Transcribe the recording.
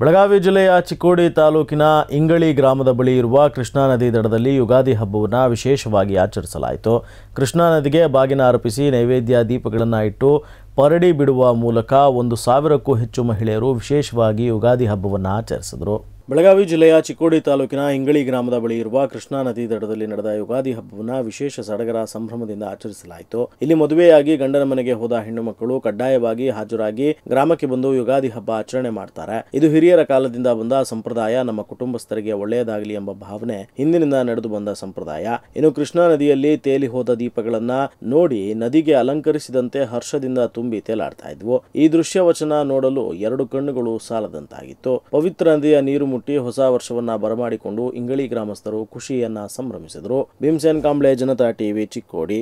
ಬೆಳಗಾವಿ ಜಿಲ್ಲೆಯ ಚಿಕ್ಕೋಡಿ ತಾಲೂಕಿನ ಇಂಗಳಿ ಗ್ರಾಮದ ಬಳಿ ಇರುವ ಕೃಷ್ಣಾ ನದಿ ದಡದಲ್ಲಿ ಯುಗಾದಿ ಹಬ್ಬವನ್ನು ವಿಶೇಷವಾಗಿ ಆಚರಿಸಲಾಯಿತು ಕೃಷ್ಣಾ ನದಿಗೆ ಬಾಗಿನ ಅರ್ಪಿಸಿ ನೈವೇದ್ಯ ದೀಪಗಳನ್ನು ಇಟ್ಟು ಪರಡಿ ಬಿಡುವ ಮೂಲಕ ಒಂದು ಸಾವಿರಕ್ಕೂ ಹೆಚ್ಚು ಮಹಿಳೆಯರು ವಿಶೇಷವಾಗಿ ಯುಗಾದಿ ಹಬ್ಬವನ್ನು ಆಚರಿಸಿದರು ಬೆಳಗಾವಿ ಜಿಲ್ಲೆಯ ಚಿಕ್ಕೋಡಿ ತಾಲೂಕಿನ ಇಂಗಳಿ ಗ್ರಾಮದ ಬಳಿ ಇರುವ ಕೃಷ್ಣಾ ನದಿ ದಡದಲ್ಲಿ ನಡೆದ ಯುಗಾದಿ ಹಬ್ಬವನ್ನು ವಿಶೇಷ ಸಡಗರ ಸಂಭ್ರಮದಿಂದ ಆಚರಿಸಲಾಯಿತು ಇಲ್ಲಿ ಮದುವೆಯಾಗಿ ಗಂಡನ ಮನೆಗೆ ಹೋದ ಹೆಣ್ಣು ಮಕ್ಕಳು ಕಡ್ಡಾಯವಾಗಿ ಹಾಜರಾಗಿ ಗ್ರಾಮಕ್ಕೆ ಬಂದು ಯುಗಾದಿ ಹಬ್ಬ ಆಚರಣೆ ಮಾಡ್ತಾರೆ ಇದು ಹಿರಿಯರ ಕಾಲದಿಂದ ಬಂದ ಸಂಪ್ರದಾಯ ನಮ್ಮ ಕುಟುಂಬಸ್ಥರಿಗೆ ಒಳ್ಳೆಯದಾಗಲಿ ಎಂಬ ಭಾವನೆ ಹಿಂದಿನಿಂದ ನಡೆದು ಬಂದ ಸಂಪ್ರದಾಯ ಇನ್ನು ಕೃಷ್ಣಾ ನದಿಯಲ್ಲಿ ತೇಲಿ ಹೋದ ದೀಪಗಳನ್ನ ನೋಡಿ ನದಿಗೆ ಅಲಂಕರಿಸಿದಂತೆ ಹರ್ಷದಿಂದ ತುಂಬಿ ತೇಲಾಡ್ತಾ ಇದ್ವು ಈ ದೃಶ್ಯವಚನ ನೋಡಲು ಎರಡು ಕಣ್ಣುಗಳು ಸಾಲದಂತಾಗಿತ್ತು ಪವಿತ್ರ ನದಿಯ ನೀರು ಮುಟ್ಟಿ ಹೊಸ ವರ್ಷವನ್ನ ಬರಮಾಡಿಕೊಂಡು ಇಂಗಳಿ ಗ್ರಾಮಸ್ಥರು ಖುಷಿಯನ್ನ ಸಂಭ್ರಮಿಸಿದರು ಭೀಮಸೇನ್ ಕಾಂಬ್ಳೆ ಜನತಾ ಟಿವಿ ಚಿಕ್ಕೋಡಿ